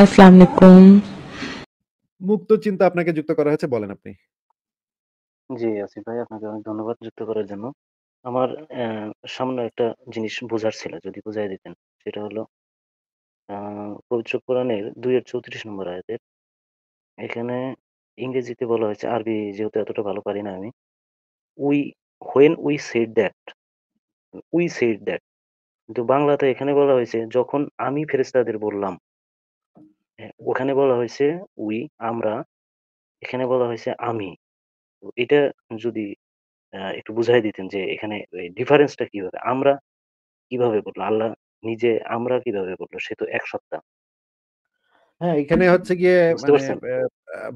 আসসালামু আলাইকুম মুক্ত চিন্তা আপনাকে যুক্ত করা হয়েছে বলেন আপনি জি আসিফ ভাই আপনাকে অনেক ধন্যবাদ যুক্ত করার জন্য আমার সামনে একটা জিনিস বোঝার ছিল যদি বুঝাই দিতেন সেটা হলো পবিত্র কোরআনের দুইয়ের চৌত্রিশ নম্বর আয়াতের এখানে ইংরেজিতে বলা হয়েছে আরবি যেহেতু এতটা ভালো পারি না আমি we when we said that we said that কিন্তু বাংলাতে এখানে বলা হয়েছে যখন আমি ফেরেস্তাদের বললাম ওখানে বলা হয়েছে "উই" আমরা, এখানে বলা হয়েছে "আমি।" এটা যদি আ একটু বুঝাই দিতেন যে এখানে ডিফারেন্সটা ডিফারেন্স টা কিভাবে? আমরা কিভাবে বললো আল্লাহ নিজে আমরা কিভাবে বললো সে তো এক সপ্তাহ হ্যাঁ, এখানে হচ্ছে গিয়ে বুঝতে মানে,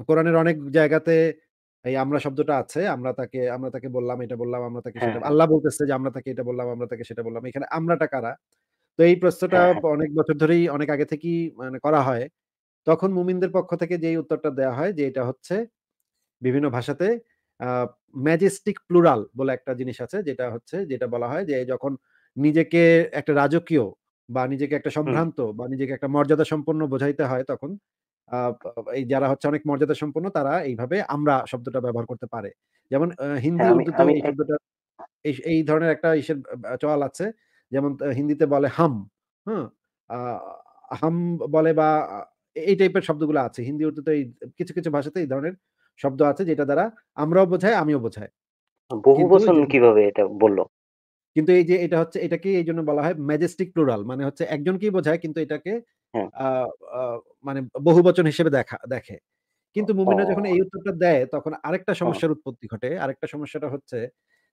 কোরআনের অনেক জায়গাতে এই আমরা শব্দটা আছে। আমরা তাকে আমরা তাকে বললাম, এটা বললাম, আমরা তাকে হ্যাঁ। আল্লাহ বলতেছে যে আমরা তাকে এটা বললাম, আমরা তাকে সেটা বললাম। এখানে আমরাটা কারা? তো এই প্রশ্নটা হ্যাঁ, হ্যাঁ। অনেক বছর ধরেই অনেক আগে থেকেই মানে করা হয়। তখন মুমিনদের পক্ষ থেকে যেই উত্তরটা দেয়া হয় যে এটা হচ্ছে বিভিন্ন ভাষাতে ম্যাজেস্টিক প্লুরাল বলে একটা জিনিস আছে যেটা হচ্ছে যেটা বলা হয় যে যখন নিজেকে একটা রাজকীয় বা নিজেকে একটা সম্ভ্রান্ত বা নিজেকে একটা মর্যাদা সম্পন্ন বোঝাইতে হয় তখন এই যারা হচ্ছে অনেক মর্যাদা সম্পন্ন তারা এইভাবে আমরা শব্দটা ব্যবহার করতে পারে যেমন হিন্দি উর্দুতে হ্যাঁ, এই শব্দটা এই ধরনের একটা ইসের চল আছে যেমন হিন্দিতে বলে হাম হ্যাঁ হাম বলে বা এই টাইপের শব্দগুলো আছে হিন্দি উর্দুতে এই কিছু কিছু ভাষাতে এই ধরনের শব্দ আছে যেটা দ্বারা আমরাও বোঝাই আমিও বোঝাই কিভাবে এটা বললো কিন্তু এই যে এটা হচ্ছে এটাকে এই জন্য বলা হয় ম্যাজেস্টিক প্লুরাল মানে হচ্ছে একজনকেই বোঝায় কিন্তু এটাকে হ্যাঁ। মানে হিসেবে দেখা দেখে কিন্তু মুমিনা যখন এই উত্তরটা দেয় তখন আরেকটা হ্যাঁ। সমস্যার উৎপত্তি ঘটে আরেকটা সমস্যাটা হচ্ছে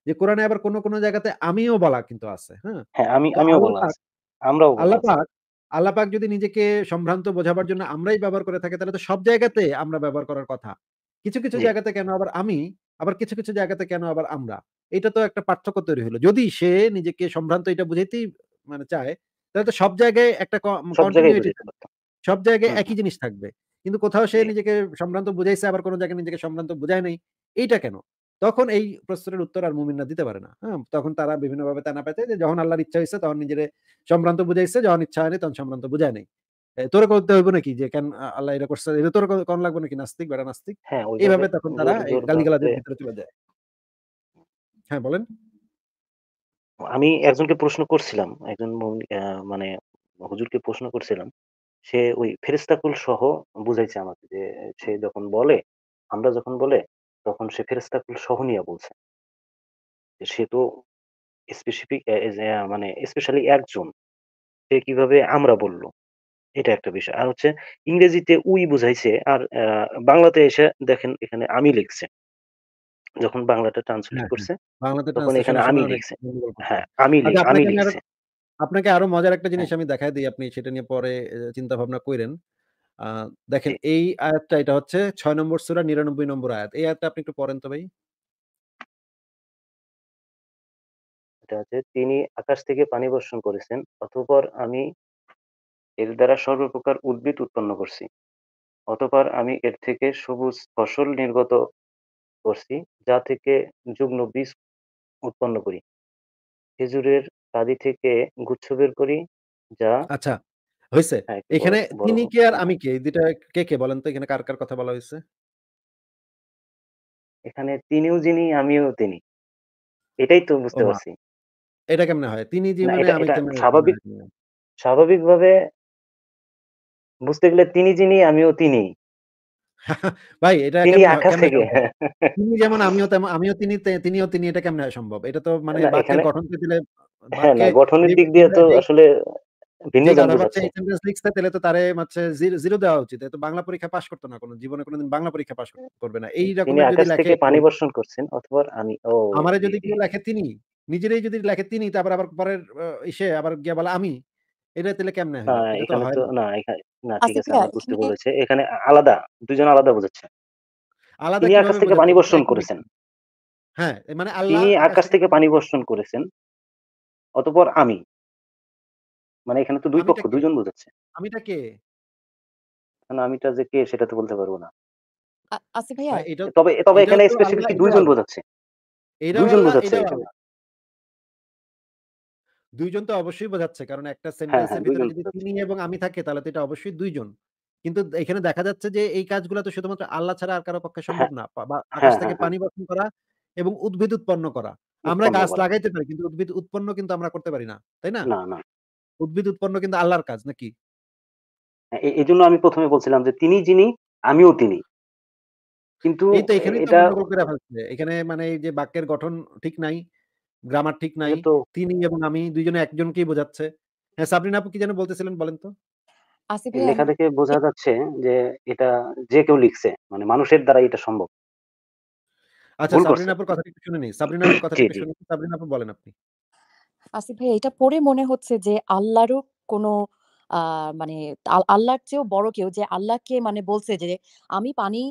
যে কোরআনে আবার কোন কোন জায়গাতে আমিও বলা কিন্তু আছে হ্যাঁ, হ্যাঁ আমি আমিও বলা আমরাও আল্লাহ পাক আল্লাপাক যদি নিজেকে সম্ভ্রান্ত বোঝাবার জন্য আমরাই ব্যবহার করে থাকি তাহলে তো সব জায়গাতে আমরা ব্যবহার করার কথা কিছু কিছু জায়গাতে কেন আবার আমি আবার কিছু কিছু জায়গাতে কেন আবার আমরা এটা তো একটা পার্থক্য তৈরি হলো যদি সে নিজেকে সম্ভ্রান্ত এটা বুঝাইতেই মানে চায় তাহলে তো সব জায়গায় একটা কন্টিনিউটি সব জায়গায় একই জিনিস থাকবে কিন্তু কোথাও সে নিজেকে সম্ভ্রান্ত বুঝাইছে আবার কোনো জায়গায় নিজেকে সম্ভ্রান্ত বুঝায় নাই এইটা কেন তখন এই প্রশ্নের উত্তর আর মুমিনরা দিতে পারে না হ্যাঁ তখন তারা বিভিন্নভাবে তানা পেতে যে যখন আল্লাহর ইচ্ছা হয়েছে তখন নিজের সম্ভ্রান্ত বুঝাইছে যখন ইচ্ছা হয়নি তখন সম্ভ্রান্ত বুঝায় নেই তোর করতে হইব নাকি যে কেন আল্লাহ এটা করছে এটা তোর কোন লাগবে নাকি নাস্তিক বেড়া নাস্তিক হ্যাঁ, এইভাবে তখন তারা গালিগালাজের হ্যাঁ। ভিতরে চলে যায় হ্যাঁ বলেন আমি একজনকে প্রশ্ন করছিলাম একজন মানে হুজুরকে প্রশ্ন করছিলাম সে ওই ফেরিস্তাকুল সহ বুঝাইছে আমাকে যে সে যখন বলে আমরা যখন বলে তখন সে ফেরেশতাকুল সহ নিয়া বলছেন। যে সে তো স্পেসিফিক মানে স্পেশালি একজন। সে কিভাবে আমরা বলল? এটা একটা বিষয়। আর হচ্ছে ইংরেজিতে উই বুঝাইছে আর বাংলাতে এসে দেখেন এখানে আমি লিখছে। যখন বাংলাটা ট্রান্সলেট হ্যাঁ, হ্যাঁ। করছে, তখন এখানে আমি লিখছে। হ্যাঁ, আমি আচ্ছা, আমি আপনাকে লিখছে। আপনাকে আরো মজার একটা হ্যাঁ। জিনিস আমি দেখাই দিই আপনি সেটা নিয়ে পরে চিন্তা ভাবনা করেন দেখেন এই আয়াতটা এটা হচ্ছে ছয় নম্বর সুরা নিরানব্বই নম্বর আয়াত এই আয়াতটা আপনি একটু পড়েন তো ভাই এটা তিনি আকাশ থেকে পানি বর্ষণ করেছেন অতপর আমি এর দ্বারা সর্বপ্রকার উদ্ভিদ উৎপন্ন করছি অতপর আমি এর থেকে সবুজ ফসল নির্গত করছি যা থেকে যুগ্ম বীজ উৎপন্ন করি খেজুরের কাদি থেকে গুচ্ছ বের করি যা আচ্ছা হয়েছে এখানে তিনি কে আর আমি কে এই কে কে বলেন তো এখানে কার কার কথা বলা হয়েছে এখানে তিনিও যিনি আমিও তিনি এটাই তো বুঝতে পারছি এটা কেমনে হয় তিনি জীবনে মানে আমি কেমনে স্বাভাবিক মানে হ্যাঁ। স্বাভাবিকভাবে বুঝতে গেলে তিনি যিনি আমিও তিনি ভাই এটা তিনি আকাশ থেকে তিনি যেমন আমিও তেমন আমিও তিনি তিনিও তিনি এটা কেমনে হয় সম্ভব এটা তো মানে বাক্যের গঠন দিলে গঠনের দিক দিয়ে তো আসলে ভিন্ন তাহলে তো তারে হচ্ছে জিরো দেওয়া উচিত তো বাংলা পরীক্ষা পাশ করতো না কোনো জীবনে কোনোদিন বাংলা পরীক্ষা পাশ করবে না এইরকম রকম পানি বর্ষণ করছেন অথবা আমি আমারে যদি কেউ লেখে তিনি নিজেরাই যদি লেখে তিনি তারপর আবার পরের এসে আবার গিয়া বলে আমি এটা তাহলে কেমনে না না ঠিক আচ্ছা আছে বুঝতে বলেছে এখানে আলাদা দুজন আলাদা বোঝাচ্ছে আলাদা তিনি আকাশ হ্যাঁ, মানে থেকে পানি বর্ষণ করেছেন হ্যাঁ মানে আল্লাহ তিনি আকাশ থেকে পানি বর্ষণ করেছেন অতঃপর আমি মানে এখানে তো দুই পক্ষ কে? দুইজন আমি আমিটা কে? না আমি আমিটা যে কে সেটা তো বলতে পারবো না। আ আচ্ছা ভাইয়া? হ্যাঁ, তবে তবে এখানে তো স্পেসিফিকলি দুইজন আল্লাহ। বোঝাচ্ছে। এটাও দুইজন বোঝাচ্ছে এটাও তো অবশ্যই বোঝাচ্ছে। কারণ একটা সেন্টেন্সের হ্যাঁ, হ্যাঁ, ভিতরে যদি বোঝাচ্ছে। তিনি এবং আমি থাকে তাহলে তো এটা অবশ্যই দুইজন কিন্তু এখানে দেখা যাচ্ছে যে এই কাজগুলো তো শুধুমাত্র আল্লাহ ছাড়া আর কারো পক্ষে সম্ভব না। বা আকাশ থেকে পানি বর্ষণ করা এবং উদ্ভিদ উৎপন্ন করা। আমরা গাছ লাগাইতে পারি কিন্তু উদ্ভিদ উৎপন্ন কিন্তু আমরা করতে পারি না। তাই না? না, না। উদ্ভিদ উৎপন্ন কিন্তু আল্লাহর কাজ নাকি এই জন্য আমি প্রথমে বলছিলাম যে তিনি যিনি আমিও তিনি কিন্তু এখানে মানে এই যে বাক্যের গঠন ঠিক নাই গ্রামার ঠিক নাই তিনি এবং আমি দুইজনে একজনকেই বোঝাচ্ছে হ্যাঁ সাবরিন আপু কি যেন বলতেছিলেন বলেন তো লেখা থেকে বোঝা যাচ্ছে যে এটা যে কেউ লিখছে মানে মানুষের দ্বারা এটা সম্ভব আচ্ছা সাবরিন আপুর কথা একটু শুনে নি সাবরিন আপুর কথা একটু শুনে সাবরিন আপু বলেন আপনি আসিফ ভাই এটা পড়ে মনে হচ্ছে যে আল্লাহরও কোনো আহ, মানে আল্লাহর চেয়েও বড় কেউ যে আল্লাহকে মানে বলছে যে আমি পানি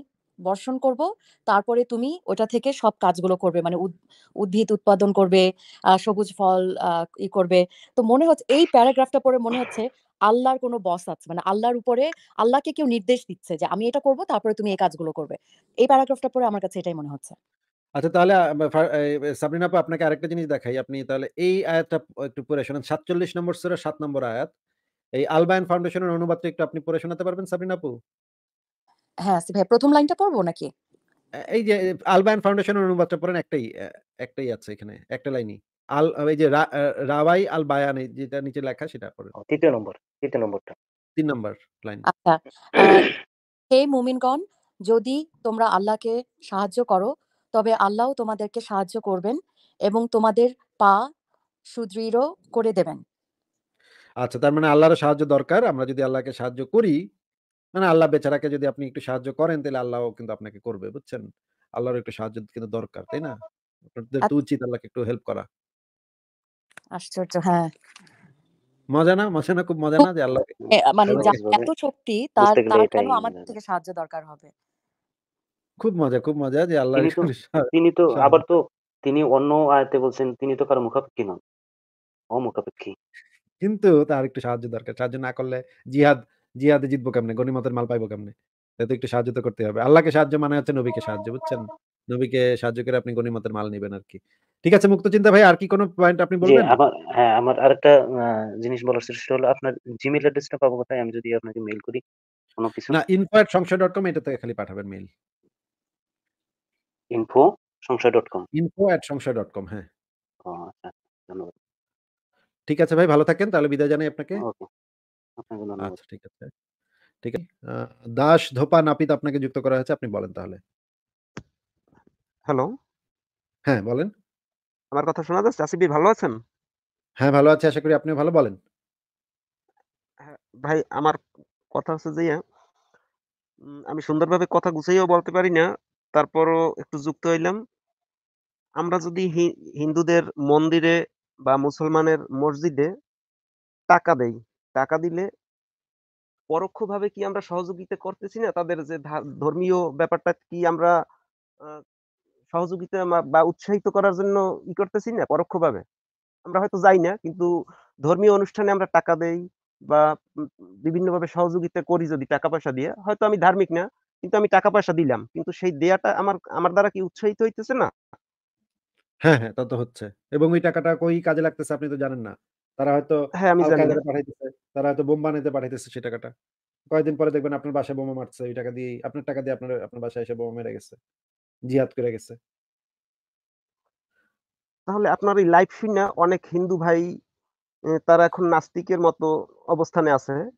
বর্ষণ করব তারপরে তুমি ওটা থেকে সব কাজগুলো করবে মানে উদ্ভিদ উৎপাদন করবে আহ, সবুজ ফল আহ, ই করবে তো মনে হচ্ছে এই প্যারাগ্রাফটা পরে মনে হচ্ছে আল্লাহর কোনো বস আছে মানে আল্লাহর উপরে আল্লাহকে কেউ নির্দেশ দিচ্ছে যে আমি এটা করব তারপরে তুমি এই কাজগুলো করবে এই প্যারাগ্রাফটা পরে আমার কাছে এটাই মনে হচ্ছে আচ্ছা তাহলে আ সাবরিন আপা আপনাকে আরেকটা জিনিস দেখাই। আপনি তাহলে এই আয়াতটা একটু পড়ে শোনান। সাতচল্লিশ নম্বর সূরা ৭ নম্বর আয়াত। এই আলবায়ন বায়ান ফাউন্ডেশনের অনুবাদটা একটু আপনি পড়ে শোনাতে পারবেন সাবরিন আপু? হ্যাঁ, আসিফ ভাইয়া লাইনটা পড়বো নাকি? এই যে আল ফাউন্ডেশনের অনুবাদটা পড়েন একটাই একটাই আছে এখানে, একটা লাইনই। আল এই যে রাওয়াই আল বায়ান যেটা নিচে লেখা সেটা পড়েন। ও নম্বর, ৩য় নম্বরটা। ৩ নম্বর লাইন। আচ্ছা। আ হে মুমিনগণ! যদি তোমরা আল্লাহকে সাহায্য করো তবে আল্লাহ তোমাদেরকে সাহায্য করবেন এবং তোমাদের পা সুদৃঢ় করে দেবেন আচ্ছা তার মানে আল্লাহর সাহায্য দরকার আমরা যদি আল্লাহকে সাহায্য করি মানে আল্লাহ বেচারাকে যদি আপনি একটু সাহায্য করেন তাহলে আল্লাহ কিন্তু আপনাকে করবে বুঝছেন আল্লাহর একটু সাহায্য কিন্তু দরকার তাই না আপনাদের তো আচ্ছা। উচিত আল্লাহকে একটু হেল্প করা আশ্চর্য হ্যাঁ মজা না মজা না খুব মজা না যে আল্লাহ মানে, হ্যাঁ, হ্যাঁ, মানে এত শক্তি তার তার কেন আমাদের মানে থেকে সাহায্য দরকার হবে খুব মজা, খুব মজা যে আল্লাহ তিনি তো তিনি তো আবার তো তিনি অন্য আয়তে বলছেন, তিনি তো কারো মুখাপেক্ষী নন। অমুখাপেক্ষী। কিন্তু তার একটু সাহায্য দরকার। সাহায্য না করলে জিহাদ জিহাদে জিতবো কেমনে? গণিমতের মাল পাইবো কেমনে? তাই একটু সাহায্য তো করতে হবে। আল্লাহকে সাহায্য মানে হচ্ছে নবীকে সাহায্য, বুঝছেন? নবীকে সাহায্য করে আপনি গণিমতের মাল নেবেন আর কি ঠিক আছে মুক্ত চিন্তা ভাই আর কি কোনো পয়েন্ট আপনি জি, বলবেন? আমার হ্যাঁ, আমার আরেকটা আ জিনিস বলার ছিল সেটা হলো আপনার জিমেইল অ্যাড্রেসটা পাবো কোথায়? আমি যদি আপনাকে মেইল করি কোনো কিছু? না info@সংশয়.com এটাতে খালি পাঠাবেন mail. Sangshay dot com info at Sangshay dot com হ্যাঁ আচ্ছা, ধন্যবাদ ঠিক আছে ভাই ভালো থাকেন তাহলে বিদায় জানাই আপনাকে আচ্ছা ঠিক আছে ঠিক আছে দাস ধোপা নাপিত আপনাকে যুক্ত করা হয়েছে আপনি বলেন তাহলে হ্যালো হ্যাঁ বলেন আমার কথা শোনা যাচ্ছে আসিফ ভালো আছেন হ্যাঁ ভালো আছি আশা করি আপনি ভালো বলেন হ্যাঁ, ভাই আমার কথা হচ্ছে যে আমি সুন্দরভাবে কথা গুছাইও বলতে পারি না তারপরও একটু যুক্ত হইলাম আমরা যদি হিন্দুদের মন্দিরে বা মুসলমানের মসজিদে টাকা দেই টাকা দিলে পরোক্ষভাবে কি আমরা সহযোগিতা করতেছি না তাদের যে ধর্মীয় ব্যাপারটা কি আমরা সহযোগিতা বা উৎসাহিত করার জন্য ই করতেছি না পরোক্ষভাবে আমরা হয়তো যাই না কিন্তু ধর্মীয় অনুষ্ঠানে আমরা টাকা দেই বা বিভিন্নভাবে সহযোগিতা করি যদি টাকা পয়সা দিয়ে হয়তো আমি ধার্মিক না কিন্তু আমি টাকা পয়সা দিলাম কিন্তু সেই দেয়াটা আমার আমার দ্বারা কি উৎসাহিত হইতেছে না হ্যাঁ হ্যাঁ তা তো হচ্ছে এবং ওই টাকাটা কই কাজে লাগতেছে আপনি তো জানেন না তারা হয়তো হ্যাঁ আমি জানি পাঠাইতেছে তারা হয়তো বোম বানাইতে পাঠাইতেছে সেই টাকাটা কয়েকদিন পরে দেখবেন আপনার বাসায় বোমা মারছে ওই টাকা দিয়ে আপনার টাকা দিয়ে আপনার আপনার বাসায় এসে বোমা মেরে গেছে জিহাদ করে গেছে তাহলে আপনার এই লাইফ শুনে অনেক হিন্দু ভাই তারা এখন নাস্তিকের মতো অবস্থানে আছে হ্যাঁ?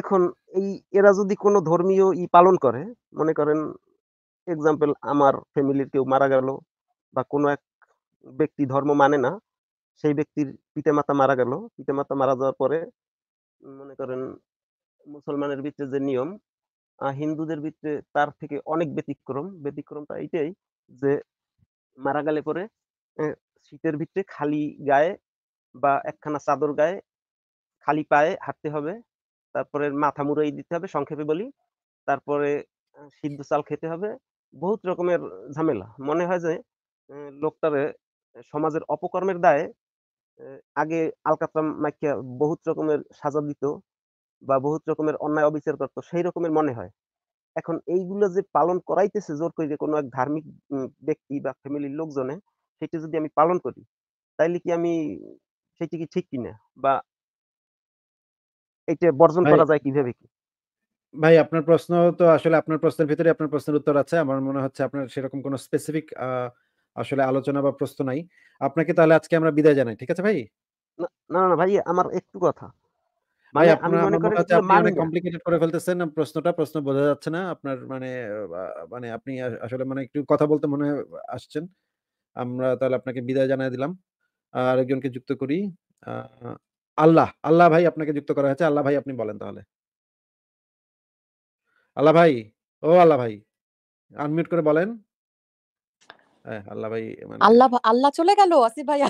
এখন এই এরা যদি কোনো ধর্মীয় ই পালন করে মনে করেন এক্সাম্পল আমার ফ্যামিলির কেউ মারা গেল বা কোনো এক ব্যক্তি ধর্ম মানে না সেই ব্যক্তির পিতামাতা মারা গেল পিতামাতা মারা যাওয়ার পরে মনে করেন মুসলমানের ভিতরে যে নিয়ম হিন্দুদের ভিতরে তার থেকে অনেক ব্যতিক্রম ব্যতিক্রমটা এইটাই যে মারা গেলে পরে শীতের ভিতরে খালি গায়ে বা একখানা চাদর গায়ে খালি পায়ে হাঁটতে হবে তারপরে মাথা মুড়াই দিতে হবে সংক্ষেপে বলি তারপরে সিদ্ধ চাল খেতে হবে বহুত রকমের ঝামেলা মনে হয় যে লোকটারে সমাজের অপকর্মের দায়ে আগে আলকাতরা মাইকিয়া বহুত রকমের সাজা দিত বা বহুত রকমের অন্যায় অবিচার করতো সেই রকমের মনে হয় এখন এইগুলো যে পালন করাইতেছে জোর করে কোনো এক ধার্মিক ব্যক্তি বা ফ্যামিলির লোকজনে সেটি যদি আমি পালন করি তাইলে কি আমি সেটি কি ঠিক কিনা বা এটা বর্জন করা যায় কিভাবে কি? ভাই আপনার প্রশ্ন তো আসলে আপনার প্রশ্নের ভিতরে আপনার প্রশ্নের উত্তর আছে আমার মনে হচ্ছে আপনার সেরকম কোন স্পেসিফিক আসলে আলোচনা বা প্রশ্ন নাই আপনাকে তাহলে আজকে আমরা বিদায় জানাই ঠিক আছে ভাই না না ভাই আমার একটু কথা ভাই মানে আমি আপনার মনে আমার করেন হচ্ছে আপনি অনেক না কমপ্লিকেটেড করে ফেলতেছেন প্রশ্নটা প্রশ্ন বোঝা যাচ্ছে না আপনার মানে মানে আপনি আসলে মানে একটু কথা বলতে মনে আসছেন আমরা তাহলে আপনাকে বিদায় জানাই দিলাম আর একজনকে যুক্ত করি আহ আল্লাহ আল্লাহ ভাই আপনাকে যুক্ত করা হয়েছে আল্লাহ ভাই আপনি বলেন তাহলে আল্লাহ ভাই ও আল্লাহ ভাই আনমিউট করে বলেন আল্লাহ ভাই মানে আল্লাহ আল্লাহ চলে গেল আসিফ ভাই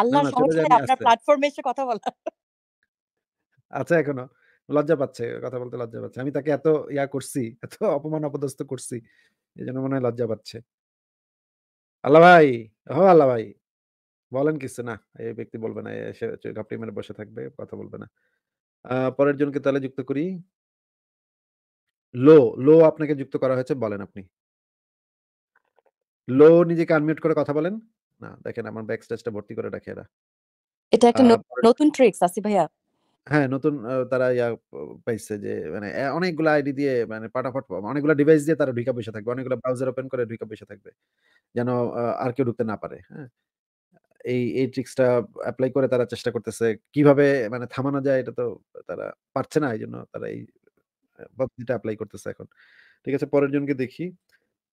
আল্লাহ সমস্যা আপনার প্ল্যাটফর্মে এসে কথা বলা আচ্ছা এখনো লজ্জা পাচ্ছে কথা বলতে লজ্জা পাচ্ছে আমি তাকে এত ইয়া করছি এত অপমান অপদস্থ করছি এই জন্য মনে হয় লজ্জা পাচ্ছে আল্লাহ ভাই হো আল্লাহ ভাই বলেন কিছু না। এই ব্যক্তি বলবে না। এসে চে ঘাপটি মেরে বসে থাকবে, কথা বলবে না। পরের জনকে তাহলে যুক্ত করি। লো, লো আপনাকে যুক্ত করা হয়েছে বলেন আপনি। লো নিজেকে আনমিউট করে কথা বলেন। না, দেখেন আমার ব্যাক স্টেজটা ভর্তি করে রাখে এরা। এটা একটা নতুন ট্রিক্স আসি ভাইয়া। হ্যাঁ, নতুন তারা ইয়া পাইছে যে মানে এ অনেকগুলা আইডি দিয়ে মানে পাটাফট অনেকগুলা ডিভাইস দিয়ে তারা ঢুইকা বইসা থাকবে। অনেকগুলো ব্রাউজার ওপেন করে ঢুইকা বইসা থাকবে। যেন আর কেউ ঢুকতে না পারে। হ্যাঁ? এই এই ট্রিক্সটা অ্যাপ্লাই করে তারা চেষ্টা করতেছে কিভাবে মানে থামানো যায় এটা তো তারা পারছে না এই জন্য তারা এই পদ্ধতিটা অ্যাপ্লাই করতেছে এখন ঠিক আছে পরের জনকে দেখি